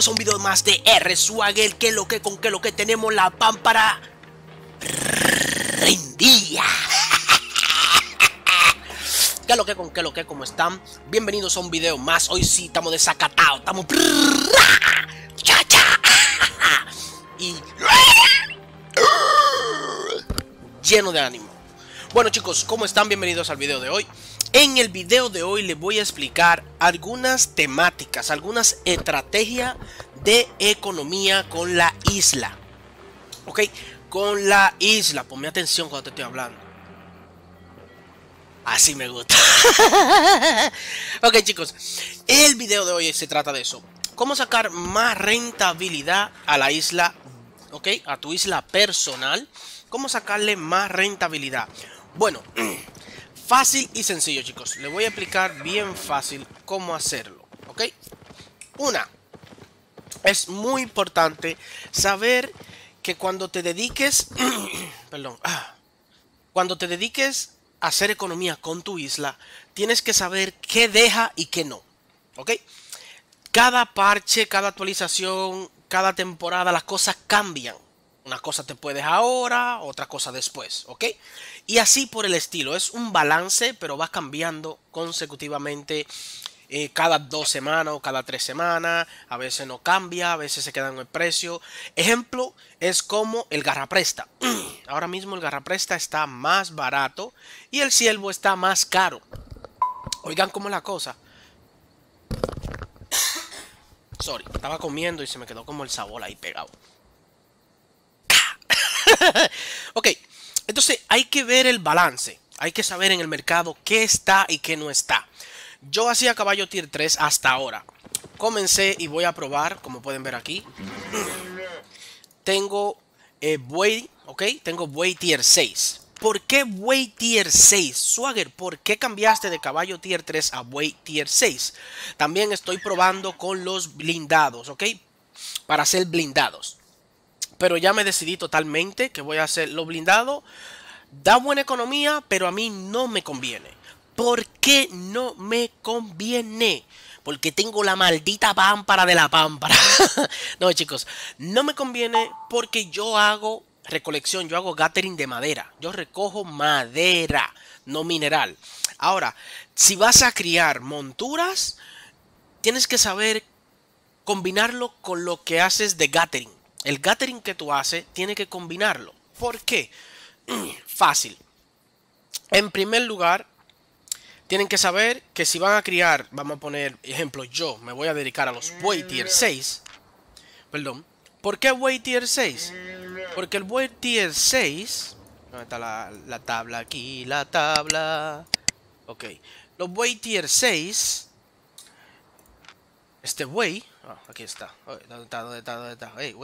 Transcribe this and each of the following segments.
chicos un video más de R swagel Que lo que con que lo que tenemos la pámpara Rendía Que lo que con que lo que como están Bienvenidos a un video más Hoy sí estamos desacatados Estamos Y Lleno de ánimo Bueno chicos, ¿cómo están? Bienvenidos al video de hoy en el video de hoy les voy a explicar algunas temáticas, algunas estrategias de economía con la isla. ¿Ok? Con la isla. Ponme atención cuando te estoy hablando. Así me gusta. ok chicos, el video de hoy se trata de eso. Cómo sacar más rentabilidad a la isla, ok, a tu isla personal. Cómo sacarle más rentabilidad. Bueno, Fácil y sencillo, chicos. Les voy a explicar bien fácil cómo hacerlo, ¿ok? Una, es muy importante saber que cuando te dediques, perdón, ah, cuando te dediques a hacer economía con tu isla, tienes que saber qué deja y qué no, ¿ok? Cada parche, cada actualización, cada temporada, las cosas cambian. Una cosa te puedes ahora, otra cosa después, ¿ok? Y así por el estilo. Es un balance, pero va cambiando consecutivamente eh, cada dos semanas o cada tres semanas. A veces no cambia, a veces se queda en el precio. Ejemplo es como el garrapresta. Ahora mismo el garrapresta está más barato y el ciervo está más caro. Oigan cómo es la cosa. Sorry, estaba comiendo y se me quedó como el sabor ahí pegado. ok, entonces hay que ver el balance. Hay que saber en el mercado qué está y qué no está. Yo hacía caballo tier 3 hasta ahora. Comencé y voy a probar, como pueden ver aquí. Tengo eh, ok, tengo buey tier 6. ¿Por qué buey tier 6? Swagger, ¿por qué cambiaste de caballo tier 3 a buey tier 6? También estoy probando con los blindados, ok, para ser blindados. Pero ya me decidí totalmente que voy a hacer lo blindado. Da buena economía, pero a mí no me conviene. ¿Por qué no me conviene? Porque tengo la maldita pámpara de la pámpara. no, chicos, no me conviene porque yo hago recolección, yo hago gathering de madera. Yo recojo madera, no mineral. Ahora, si vas a criar monturas, tienes que saber combinarlo con lo que haces de gathering. El Gathering que tú haces tiene que combinarlo. ¿Por qué? Fácil. En primer lugar, tienen que saber que si van a criar, vamos a poner ejemplo, yo me voy a dedicar a los buey tier 6. Perdón. ¿Por qué buey tier 6? Porque el buey tier 6... ¿Dónde está la, la tabla? Aquí, la tabla. Ok. Los buey tier 6... Este buey Ah, aquí está. ¿Dónde está? ¿Dónde Hey,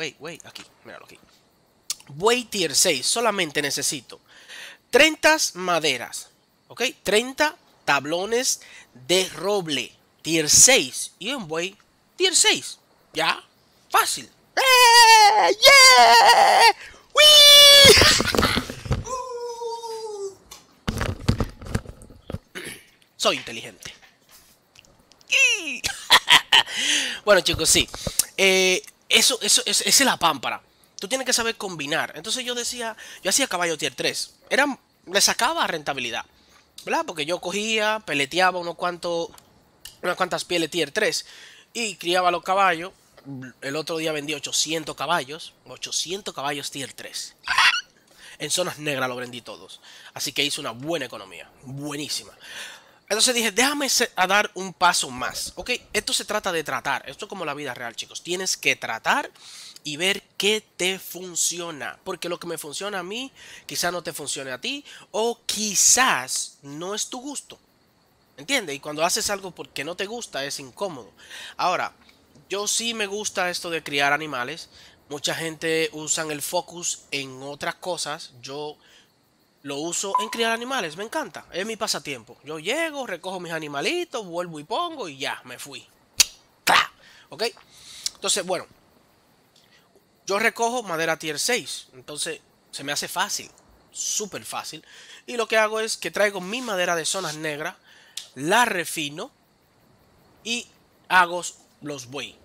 Aquí. Míralo aquí. Buey tier 6. Solamente necesito 30 maderas. ¿Ok? 30 tablones de roble. Tier 6. Y un buey. Tier 6. Ya. Fácil. ¡Eh! Soy inteligente bueno, chicos, sí. Eh, eso, eso, es, es la pámpara. Tú tienes que saber combinar. Entonces yo decía, yo hacía caballo tier 3. Era, le sacaba rentabilidad. ¿Verdad? Porque yo cogía, peleteaba unos cuantos, unas cuantas pieles tier 3 y criaba los caballos. El otro día vendí 800 caballos. 800 caballos tier 3. En zonas negras lo vendí todos. Así que hice una buena economía. Buenísima. Entonces dije, déjame a dar un paso más. Ok, esto se trata de tratar. Esto es como la vida real, chicos. Tienes que tratar y ver qué te funciona. Porque lo que me funciona a mí, quizás no te funcione a ti. O quizás no es tu gusto. ¿Entiendes? Y cuando haces algo porque no te gusta, es incómodo. Ahora, yo sí me gusta esto de criar animales. Mucha gente usan el focus en otras cosas. Yo lo uso en criar animales, me encanta, es mi pasatiempo. Yo llego, recojo mis animalitos, vuelvo y pongo y ya, me fui. ¿Ok? Entonces, bueno, yo recojo madera tier 6, entonces se me hace fácil, súper fácil. Y lo que hago es que traigo mi madera de zonas negras, la refino y hago los buey.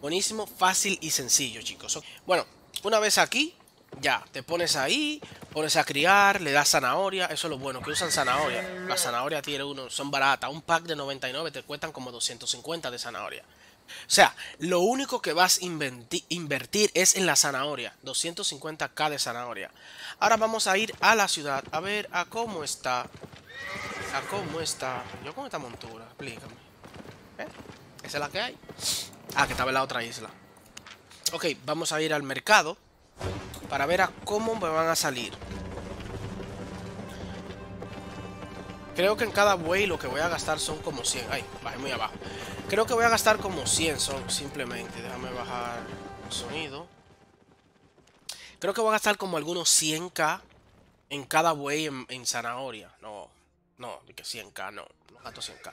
Buenísimo, fácil y sencillo, chicos. Bueno, una vez aquí, ya, te pones ahí, pones a criar, le das zanahoria, eso es lo bueno, que usan zanahoria. La zanahoria tiene uno, son baratas, un pack de 99 te cuestan como 250 de zanahoria. O sea, lo único que vas a invertir es en la zanahoria, 250k de zanahoria. Ahora vamos a ir a la ciudad, a ver a cómo está, a cómo está, yo con esta montura, explícame. ¿Eh? ¿Esa es la que hay? Ah, que estaba en la otra isla. Ok, vamos a ir al mercado para ver a cómo me van a salir. Creo que en cada buey lo que voy a gastar son como 100. Ay, bajé muy abajo. Creo que voy a gastar como 100 son, simplemente. Déjame bajar el sonido. Creo que voy a gastar como algunos 100k en cada buey en, zanahoria. No, no, de que 100k, no. No gasto 100k.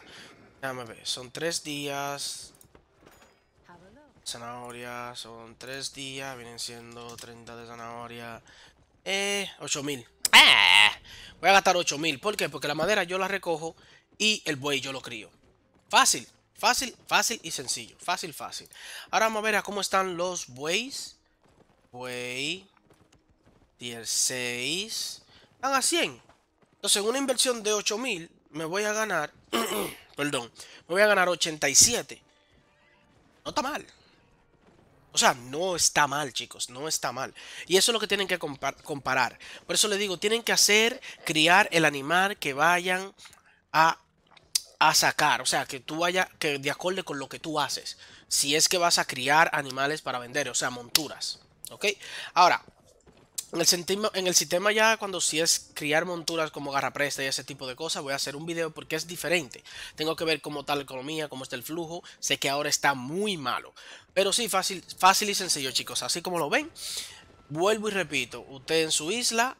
Déjame ver. Son 3 días zanahoria son 3 días, vienen siendo 30 de zanahoria. Eh, 8000. Ah, voy a gastar 8000. ¿Por qué? Porque la madera yo la recojo y el buey yo lo crío. Fácil, fácil, fácil y sencillo. Fácil, fácil. Ahora vamos a ver a cómo están los bueyes. Buey. Tier 6. Están a 100. Entonces, una inversión de 8000 me voy a ganar. perdón. Me voy a ganar 87. No está mal. O sea, no está mal, chicos, no está mal. Y eso es lo que tienen que comparar. Por eso le digo, tienen que hacer, criar el animal que vayan a, sacar. O sea, que tú vaya que de acuerdo con lo que tú haces. Si es que vas a criar animales para vender, o sea, monturas. ¿Ok? Ahora, en el, sistema, ya cuando si es criar monturas como garrapresta y ese tipo de cosas, voy a hacer un video porque es diferente. Tengo que ver cómo está la economía, cómo está el flujo. Sé que ahora está muy malo. Pero sí, fácil, fácil y sencillo, chicos. Así como lo ven, vuelvo y repito, usted en su isla,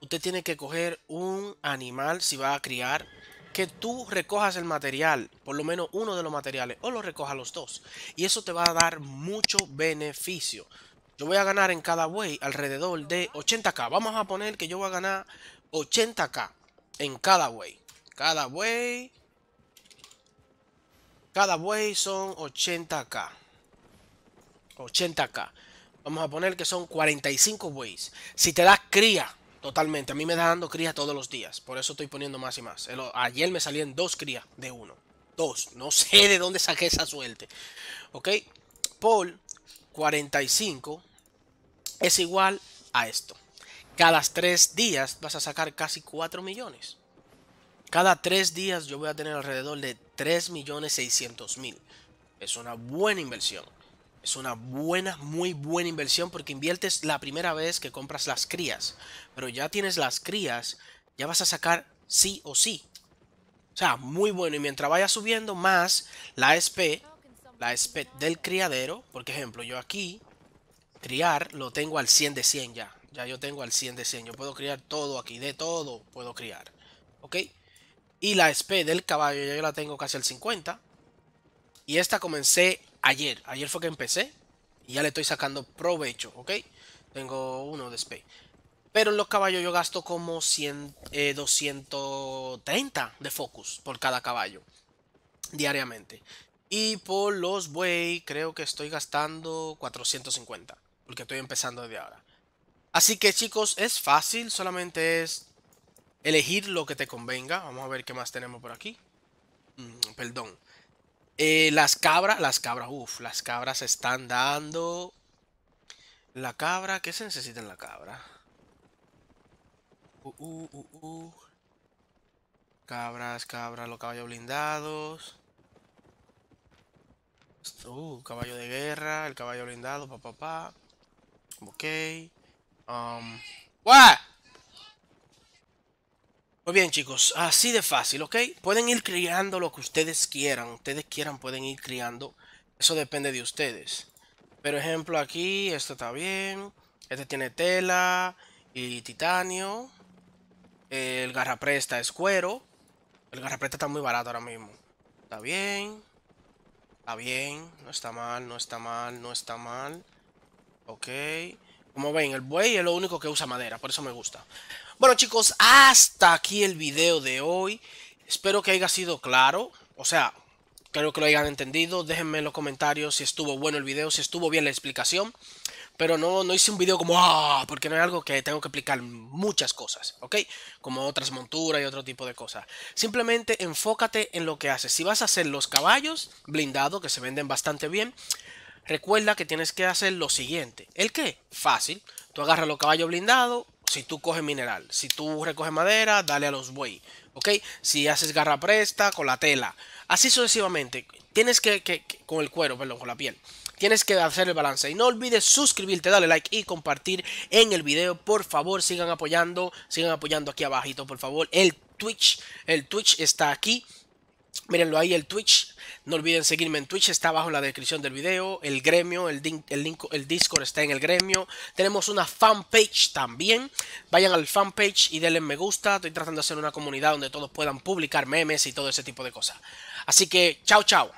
usted tiene que coger un animal si va a criar que tú recojas el material, por lo menos uno de los materiales, o lo recoja los dos. Y eso te va a dar mucho beneficio yo voy a ganar en cada buey alrededor de 80k. Vamos a poner que yo voy a ganar 80k en cada buey. Cada buey. Cada buey son 80k. 80k. Vamos a poner que son 45 bueyes. Si te das cría, totalmente. A mí me da dando cría todos los días. Por eso estoy poniendo más y más. ayer me salían dos crías de uno. Dos. No sé de dónde saqué esa suerte. ¿Ok? Paul, 45 es igual a esto. Cada tres días vas a sacar casi 4 millones. Cada tres días yo voy a tener alrededor de 3.600.000. millones mil. Es una buena inversión. Es una buena, muy buena inversión porque inviertes la primera vez que compras las crías. Pero ya tienes las crías, ya vas a sacar sí o sí. O sea, muy bueno. Y mientras vaya subiendo más la SP, la SP del criadero, por ejemplo, yo aquí criar lo tengo al 100 de 100 ya. Ya yo tengo al 100 de 100. Yo puedo criar todo aquí, de todo puedo criar. ¿Ok? Y la SP del caballo ya yo la tengo casi al 50. Y esta comencé ayer. Ayer fue que empecé. Y ya le estoy sacando provecho, ¿ok? Tengo uno de SP. Pero en los caballos yo gasto como 100, eh, 230 de focus por cada caballo. Diariamente. Y por los buey creo que estoy gastando 450 porque estoy empezando desde ahora. Así que chicos, es fácil, solamente es elegir lo que te convenga. Vamos a ver qué más tenemos por aquí. Mm, perdón. Eh, las cabras, las cabras, uff, las cabras están dando. La cabra, ¿qué se necesita en la cabra? Uh, uh, uh, uh, cabras, cabras, los caballos blindados. Uh, caballo de guerra, el caballo blindado, papá, papá. Pa. Ok. Um, Muy bien, chicos. Así de fácil, ¿ok? Pueden ir criando lo que ustedes quieran. Ustedes quieran, pueden ir criando. Eso depende de ustedes. Pero ejemplo aquí, esto está bien. Este tiene tela y titanio. El garrapresta es cuero. El garrapresta está muy barato ahora mismo. Está bien. Está bien. No está mal, no está mal, no está mal. Ok. Como ven, el buey es lo único que usa madera, por eso me gusta. Bueno chicos, hasta aquí el video de hoy. Espero que haya sido claro. O sea, creo que lo hayan entendido. Déjenme en los comentarios si estuvo bueno el video, si estuvo bien la explicación. Pero no, no hice un video como, ah, porque no es algo que tengo que explicar muchas cosas, ¿ok? Como otras monturas y otro tipo de cosas. Simplemente enfócate en lo que haces. Si vas a hacer los caballos blindados, que se venden bastante bien, recuerda que tienes que hacer lo siguiente. ¿El qué? Fácil. Tú agarras los caballos blindados, si tú coges mineral. Si tú recoges madera, dale a los buey. ¿Ok? Si haces garra presta, con la tela. Así sucesivamente. Tienes que, con el cuero, perdón, con la piel. Tienes que hacer el balance. Y no olvides suscribirte, darle like y compartir en el video. Por favor, sigan apoyando. Sigan apoyando aquí abajito, por favor. El Twitch. El Twitch está aquí. Mírenlo ahí, el Twitch. No olviden seguirme en Twitch, está abajo en la descripción del video. El gremio, el, el, link, el Discord está en el gremio. Tenemos una fanpage también. Vayan al fanpage y denle me gusta. Estoy tratando de hacer una comunidad donde todos puedan publicar memes y todo ese tipo de cosas. Así que, chao, chao.